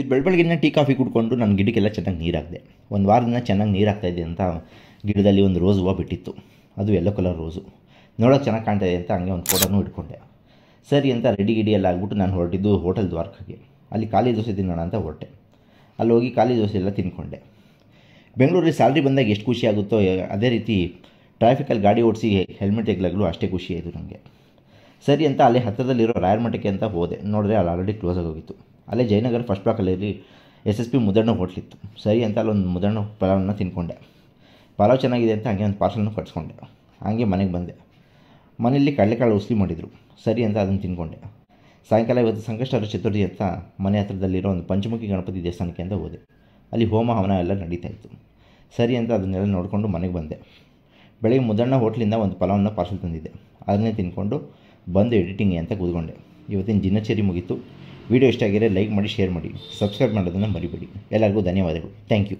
ಇದು ಬೆಳಬೆಳಗ್ಗೆನೇ tea coffee ಕುಡ್ಕೊಂಡು ನಾನು ಗಿಡಕ್ಕೆಲ್ಲ ಚೆನ್ನಾಗಿ ನೀರು ಹಾಕಿದೆ ಒಂದು ವಾರದಿಂದ ಚೆನ್ನಾಗಿ ನೀರು ಇದೆ ಅಂತ ಗಿಡದಲ್ಲಿ ಒಂದು ರೋಸ್ ಹೂವು ಬಿಟ್ಟಿತ್ತು ಅದು ಎಲ್ಲೋ ಕಲರ್ ರೋಸು ನೋಡೋಕೆ ಚೆನ್ನಾಗಿ ಕಾಣ್ತಾ ಇದೆ ಅಂತ ಹಂಗೆ ಒಂದು ಫೋಟೋನೂ ಇಟ್ಕೊಂಡೆ ಸರಿ ಅಂತ ರೆಡಿ ಗಿಡಿ ಎಲ್ಲ ಆಗ್ಬಿಟ್ಟು ನಾನು ಹೊರಟಿದ್ದು ಹೋಟೆಲ್ ದ್ವಾರಕಾಗೆ ಅಲ್ಲಿ ಖಾಲಿ ದೋಸೆ ತಿನ್ನೋಣ ಅಂತ ಹೊರಟೆ ಅಲ್ಲಿ ಹೋಗಿ ಖಾಲಿ ದೋಸೆ ಎಲ್ಲ ತಿನ್ಕೊಂಡೆ ಬೆಂಗಳೂರಿಗೆ ಸ್ಯಾಲ್ರಿ ಬಂದಾಗ ಎಷ್ಟು ಖುಷಿ ಆಗುತ್ತೋ ಅದೇ ರೀತಿ ಟ್ರಾಫಿಕಲ್ಲಿ ಗಾಡಿ ಓಡಿಸಿ ಹೆಲ್ಮೆಟ್ ಎಗ್ಲಾಗಲೂ ಅಷ್ಟೇ ಖುಷಿ ಆಯಿತು ನನಗೆ ಸರಿ ಅಂತ ಅಲ್ಲಿ ಹತ್ತಿರದಲ್ಲಿರೋ ರಾಯರ್ ಮಠಕ್ಕೆ ಅಂತ ಹೋದೆ ನೋಡಿದ್ರೆ ಅಲ್ಲಿ ಆಲ್ರೆಡಿ ಕ್ಲೋಸ್ ಆಗೋಗಿತ್ತು ಅಲ್ಲೇ ಜಯನಗರ ಫಸ್ಟ್ ಬ್ಲಾಕಲ್ಲಿ ಎಸ್ ಎಸ್ ಪಿ ಮುದಣ್ಣ ಹೋಟ್ಲಿತ್ತು ಸರಿ ಅಂತ ಅಲ್ಲೊಂದು ಮುದಣ್ಣ ಪಲಾವನ್ನು ತಿಂದ್ಕೊಂಡೆ ಪಲಾವ್ ಚೆನ್ನಾಗಿದೆ ಅಂತ ಹಾಗೆ ಒಂದು ಪಾರ್ಸಲ್ನ ಕಟ್ಸ್ಕೊಂಡೆ ಹಾಗೆ ಮನೆಗೆ ಬಂದೆ ಮನೆಯಲ್ಲಿ ಕಡಲೆಕಾಳು ಉಸಿ ಮಾಡಿದರು ಸರಿ ಅಂತ ಅದನ್ನು ತಿಂದ್ಕೊಂಡೆ ಸಾಯಂಕಾಲ ಇವತ್ತು ಸಂಕಷ್ಟರ ಚತುರ್ಥಿ ಅಂತ ಮನೆ ಹತ್ರದಲ್ಲಿರೋ ಒಂದು ಪಂಚಮುಖಿ ಗಣಪತಿ ದೇವಸ್ಥಾನಕ್ಕೆ ಅಂತ ಹೋದೆ ಅಲ್ಲಿ ಹೋಮ ಹವನ ಎಲ್ಲ ನಡೀತಾ ಇತ್ತು ಸರಿ ಅಂತ ಅದನ್ನೆಲ್ಲ ನೋಡಿಕೊಂಡು ಮನೆಗೆ ಬಂದೆ ಬೆಳಗ್ಗೆ ಮುದಣ್ಣ ಹೋಟ್ಲಿಂದ ಒಂದು ಪಲಾವನ್ನ ಪಾರ್ಸಲ್ ತಂದಿದ್ದೆ ಅದನ್ನೇ ತಿಂದ್ಕೊಂಡು ಬಂದು ಎಡಿಟಿಂಗ್ ಅಂತ ಕೂತ್ಕೊಂಡೆ ಇವತ್ತಿನ ದಿನಚರಿ ಮುಗೀತು ವಿಡಿಯೋ ಇಷ್ಟ ಆಗಿದ್ರೆ ಲೈಕ್ ಮಾಡಿ ಶೇರ್ ಮಾಡಿ ಸಬ್ಸ್ಕ್ರೈಬ್ ಮಾಡೋದನ್ನು ಮರಿಬೇಡಿ ಎಲ್ಲರಿಗೂ ಧನ್ಯವಾದಗಳು ಥ್ಯಾಂಕ್ ಯು